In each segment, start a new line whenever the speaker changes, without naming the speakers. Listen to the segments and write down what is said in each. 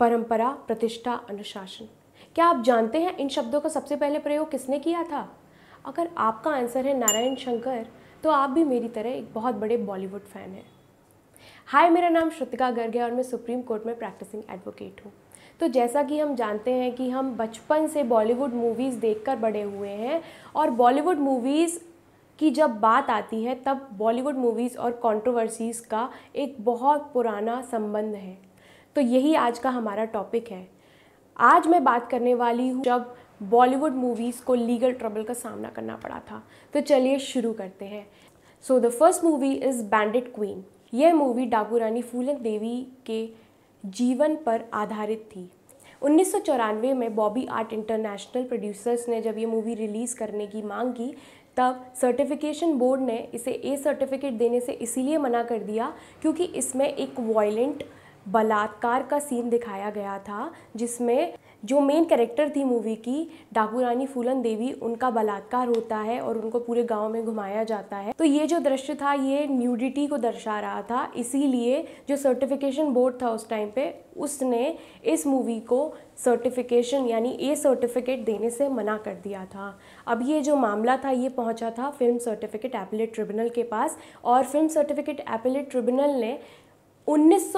परंपरा प्रतिष्ठा अनुशासन क्या आप जानते हैं इन शब्दों का सबसे पहले प्रयोग किसने किया था अगर आपका आंसर है नारायण शंकर तो आप भी मेरी तरह एक बहुत बड़े बॉलीवुड फैन हैं हाय मेरा नाम श्रुतिका गर्ग है और मैं सुप्रीम कोर्ट में प्रैक्टिसिंग एडवोकेट हूँ तो जैसा कि हम जानते हैं कि हम बचपन से बॉलीवुड मूवीज़ देखकर बड़े हुए हैं और बॉलीवुड मूवीज़ कि जब बात आती है तब बॉलीवुड मूवीज़ और कंट्रोवर्सीज़ का एक बहुत पुराना संबंध है तो यही आज का हमारा टॉपिक है आज मैं बात करने वाली हूँ जब बॉलीवुड मूवीज़ को लीगल ट्रबल का सामना करना पड़ा था तो चलिए शुरू करते हैं so the first movie is bandit queen यह मूवी डाकू रानी फूलन देवी के जीवन पर आधारित थी उन्नीस में बॉबी आर्ट इंटरनेशनल प्रोड्यूसर्स ने जब ये मूवी रिलीज़ करने की मांग की तब सर्टिफिकेशन बोर्ड ने इसे ए सर्टिफिकेट देने से इसीलिए मना कर दिया क्योंकि इसमें एक वायलेंट बलात्कार का सीन दिखाया गया था जिसमें जो मेन कैरेक्टर थी मूवी की डाकू रानी फूलन देवी उनका बलात्कार होता है और उनको पूरे गांव में घुमाया जाता है तो ये जो दृश्य था ये न्यूडिटी को दर्शा रहा था इसीलिए जो सर्टिफिकेशन बोर्ड था उस टाइम पे उसने इस मूवी को सर्टिफिकेशन यानी ए सर्टिफिकेट देने से मना कर दिया था अब ये जो मामला था ये पहुँचा था फिल्म सर्टिफिकेट एपिलेट ट्रिब्यूनल के पास और फिल्म सर्टिफिकेट एपिलेट ट्रिब्यूनल ने उन्नीस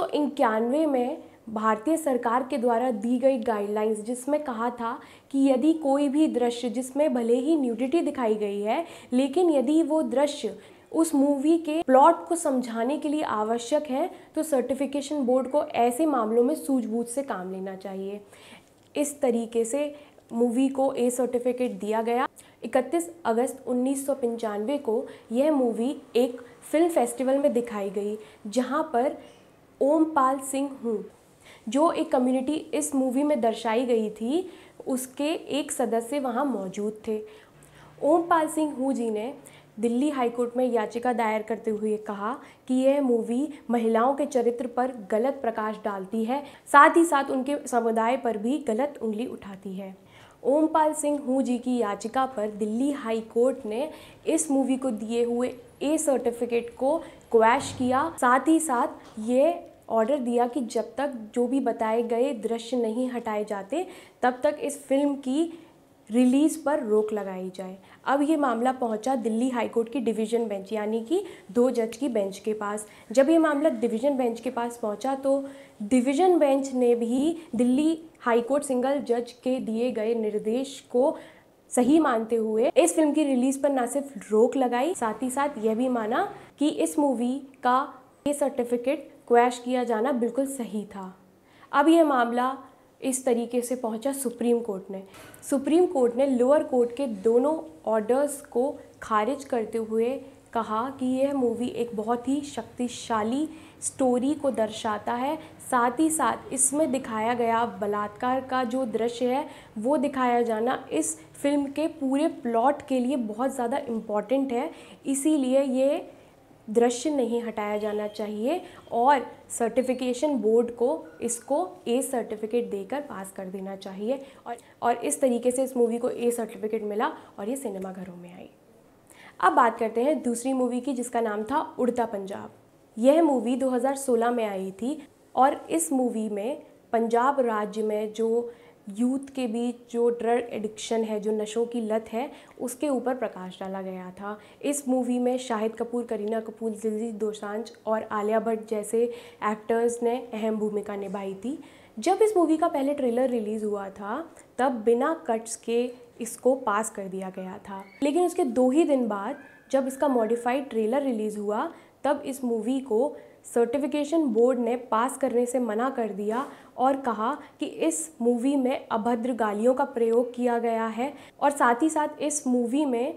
में भारतीय सरकार के द्वारा दी गई गाइडलाइंस जिसमें कहा था कि यदि कोई भी दृश्य जिसमें भले ही न्यूडिटी दिखाई गई है लेकिन यदि वो दृश्य उस मूवी के प्लॉट को समझाने के लिए आवश्यक है तो सर्टिफिकेशन बोर्ड को ऐसे मामलों में सूझबूझ से काम लेना चाहिए इस तरीके से मूवी को ए सर्टिफिकेट दिया गया 31 अगस्त उन्नीस को यह मूवी एक फिल्म फेस्टिवल में दिखाई गई जहां पर ओमपाल सिंह हूँ जो एक कम्युनिटी इस मूवी में दर्शाई गई थी उसके एक सदस्य वहाँ मौजूद थे ओमपाल सिंह हु जी ने दिल्ली हाईकोर्ट में याचिका दायर करते हुए कहा कि यह मूवी महिलाओं के चरित्र पर गलत प्रकाश डालती है साथ ही साथ उनके समुदाय पर भी गलत उंगली उठाती है ओमपाल सिंह हु जी की याचिका पर दिल्ली हाई कोर्ट ने इस मूवी को दिए हुए ए सर्टिफिकेट को क्वैश किया साथ ही साथ ये ऑर्डर दिया कि जब तक जो भी बताए गए दृश्य नहीं हटाए जाते तब तक इस फिल्म की रिलीज़ पर रोक लगाई जाए अब ये मामला पहुंचा दिल्ली हाईकोर्ट की डिवीज़न बेंच यानी कि दो जज की बेंच के पास जब ये मामला डिवीज़न बेंच के पास पहुंचा तो डिवीज़न बेंच ने भी दिल्ली हाईकोर्ट सिंगल जज के दिए गए निर्देश को सही मानते हुए इस फिल्म की रिलीज़ पर ना सिर्फ रोक लगाई साथ ही साथ यह भी माना कि इस मूवी का ये सर्टिफिकेट क्वैश किया जाना बिल्कुल सही था अब यह मामला इस तरीके से पहुंचा सुप्रीम कोर्ट ने सुप्रीम कोर्ट ने लोअर कोर्ट के दोनों ऑर्डर्स को खारिज करते हुए कहा कि यह मूवी एक बहुत ही शक्तिशाली स्टोरी को दर्शाता है साथ ही साथ इसमें दिखाया गया बलात्कार का जो दृश्य है वो दिखाया जाना इस फिल्म के पूरे प्लॉट के लिए बहुत ज़्यादा इम्पॉर्टेंट है इसीलिए ये दृश्य नहीं हटाया जाना चाहिए और सर्टिफिकेशन बोर्ड को इसको ए सर्टिफिकेट देकर पास कर देना चाहिए और और इस तरीके से इस मूवी को ए सर्टिफिकेट मिला और ये सिनेमाघरों में आई अब बात करते हैं दूसरी मूवी की जिसका नाम था उड़ता पंजाब यह मूवी 2016 में आई थी और इस मूवी में पंजाब राज्य में जो यूथ के बीच जो ड्रग एडिक्शन है जो नशों की लत है उसके ऊपर प्रकाश डाला गया था इस मूवी में शाहिद कपूर करीना कपूर दिलजी दोसांझ और आलिया भट्ट जैसे एक्टर्स ने अहम भूमिका निभाई थी जब इस मूवी का पहले ट्रेलर रिलीज़ हुआ था तब बिना कट्स के इसको पास कर दिया गया था लेकिन उसके दो ही दिन बाद जब इसका मॉडिफाइड ट्रेलर रिलीज़ हुआ तब इस मूवी को सर्टिफिकेशन बोर्ड ने पास करने से मना कर दिया और कहा कि इस मूवी में अभद्र गालियों का प्रयोग किया गया है और साथ ही साथ इस मूवी में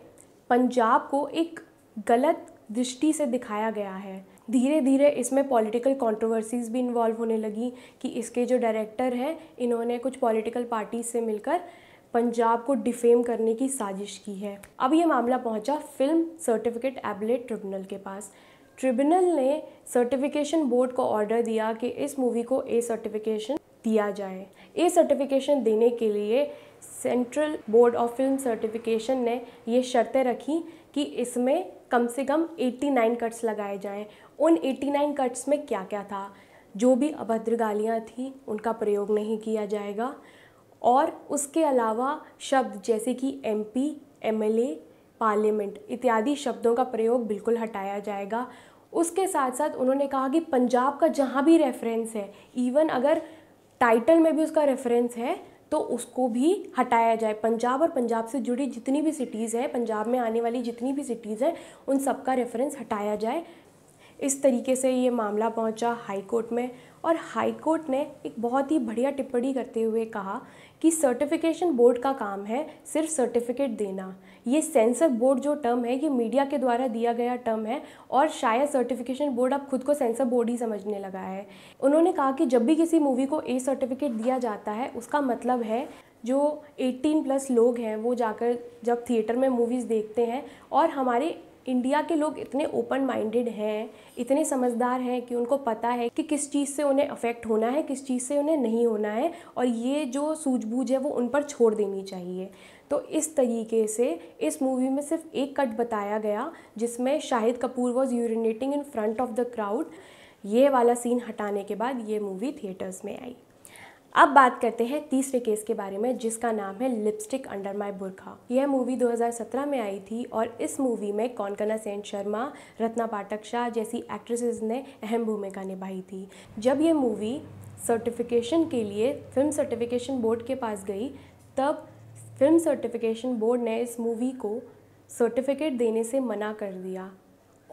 पंजाब को एक गलत दृष्टि से दिखाया गया है धीरे धीरे इसमें पॉलिटिकल कंट्रोवर्सीज़ भी इन्वॉल्व होने लगी कि इसके जो डायरेक्टर हैं इन्होंने कुछ पॉलिटिकल पार्टी से मिलकर पंजाब को डिफेम करने की साजिश की है अब ये मामला पहुंचा फिल्म सर्टिफिकेट एबलेट ट्रिब्यूनल के पास ट्रिब्यूनल ने सर्टिफिकेशन बोर्ड को ऑर्डर दिया कि इस मूवी को ए सर्टिफिकेशन दिया जाए ए सर्टिफिकेशन देने के लिए central board of film certification ने ये शर्तें रखी कि इसमें कम से कम 89 कट्स लगाए जाएं। उन 89 कट्स में क्या क्या था जो भी अभद्र गालियाँ थीं उनका प्रयोग नहीं किया जाएगा और उसके अलावा शब्द जैसे कि एमपी, एमएलए, पार्लियामेंट इत्यादि शब्दों का प्रयोग बिल्कुल हटाया जाएगा उसके साथ साथ उन्होंने कहा कि पंजाब का जहाँ भी रेफरेंस है इवन अगर टाइटल में भी उसका रेफरेंस है तो उसको भी हटाया जाए पंजाब और पंजाब से जुड़ी जितनी भी सिटीज़ हैं पंजाब में आने वाली जितनी भी सिटीज़ हैं उन सब का रेफरेंस हटाया जाए इस तरीके से ये मामला पहुंचा हाई कोर्ट में और हाई कोर्ट ने एक बहुत ही बढ़िया टिप्पणी करते हुए कहा कि सर्टिफिकेशन बोर्ड का काम है सिर्फ सर्टिफिकेट देना ये सेंसर बोर्ड जो टर्म है ये मीडिया के द्वारा दिया गया टर्म है और शायद सर्टिफिकेशन बोर्ड अब खुद को सेंसर बोर्ड ही समझने लगा है उन्होंने कहा कि जब भी किसी मूवी को ए सर्टिफिकेट दिया जाता है उसका मतलब है जो 18 प्लस लोग हैं वो जाकर जब थिएटर में मूवीज़ देखते हैं और हमारे इंडिया के लोग इतने ओपन माइंडेड हैं इतने समझदार हैं कि उनको पता है कि किस चीज़ से उन्हें अफेक्ट होना है किस चीज़ से उन्हें नहीं होना है और ये जो सूझबूझ है वो उन पर छोड़ देनी चाहिए तो इस तरीके से इस मूवी में सिर्फ एक कट बताया गया जिसमें Shahid Kapoor was urinating in front of the crowd ये वाला सीन हटाने के बाद ये मूवी थिएटर्स में आई अब बात करते हैं तीसरे केस के बारे में जिसका नाम है लिपस्टिक अंडर माय बुरखा यह मूवी 2017 में आई थी और इस मूवी में कौनकना सेन शर्मा रत्ना पाठक शाह जैसी एक्ट्रेसेस ने अहम भूमिका निभाई थी जब यह मूवी सर्टिफिकेशन के लिए फिल्म सर्टिफिकेशन बोर्ड के पास गई तब फिल्म सर्टिफिकेशन बोर्ड ने इस मूवी को सर्टिफिकेट देने से मना कर दिया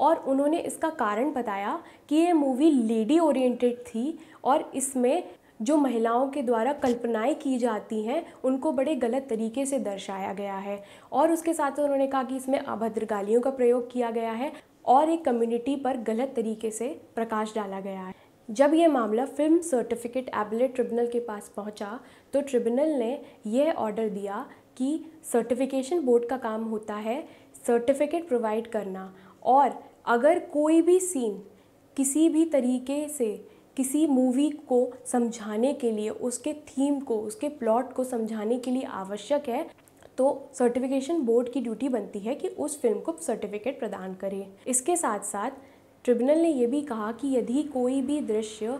और उन्होंने इसका कारण बताया कि ये मूवी लेडी ओरिएंटेड थी और इसमें जो महिलाओं के द्वारा कल्पनाएं की जाती हैं उनको बड़े गलत तरीके से दर्शाया गया है और उसके साथ उन्होंने कहा कि इसमें अभद्र गालियों का प्रयोग किया गया है और एक कम्युनिटी पर गलत तरीके से प्रकाश डाला गया है जब यह मामला फिल्म सर्टिफिकेट एबलेट ट्रिब्यूनल के पास पहुंचा तो ट्रिब्यूनल ने यह ऑर्डर दिया कि सर्टिफिकेशन बोर्ड का काम होता है सर्टिफिकेट प्रोवाइड करना और अगर कोई भी सीन किसी भी तरीके से किसी मूवी को समझाने के लिए उसके थीम को उसके प्लॉट को समझाने के लिए आवश्यक है तो सर्टिफिकेशन बोर्ड की ड्यूटी बनती है कि उस फिल्म को सर्टिफिकेट प्रदान करे इसके साथ साथ ट्रिब्यूनल ने यह भी कहा कि यदि कोई भी दृश्य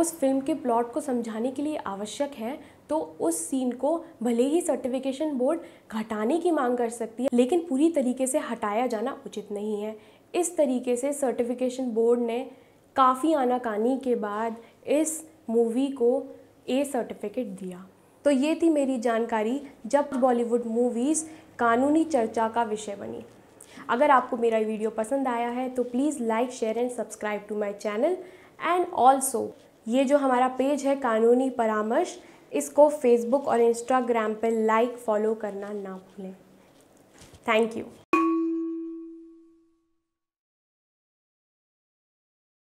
उस फिल्म के प्लॉट को समझाने के लिए आवश्यक है तो उस सीन को भले ही सर्टिफिकेशन बोर्ड घटाने की मांग कर सकती है लेकिन पूरी तरीके से हटाया जाना उचित नहीं है इस तरीके से सर्टिफिकेशन बोर्ड ने काफ़ी आनाकानी के बाद इस मूवी को ए सर्टिफिकेट दिया तो ये थी मेरी जानकारी जब बॉलीवुड मूवीज़ कानूनी चर्चा का विषय बनी अगर आपको मेरा वीडियो पसंद आया है तो please like share and subscribe to my channel and also ये जो हमारा पेज है कानूनी परामर्श इसको फेसबुक और इंस्टाग्राम पर लाइक फॉलो करना ना भूलें थैंक यू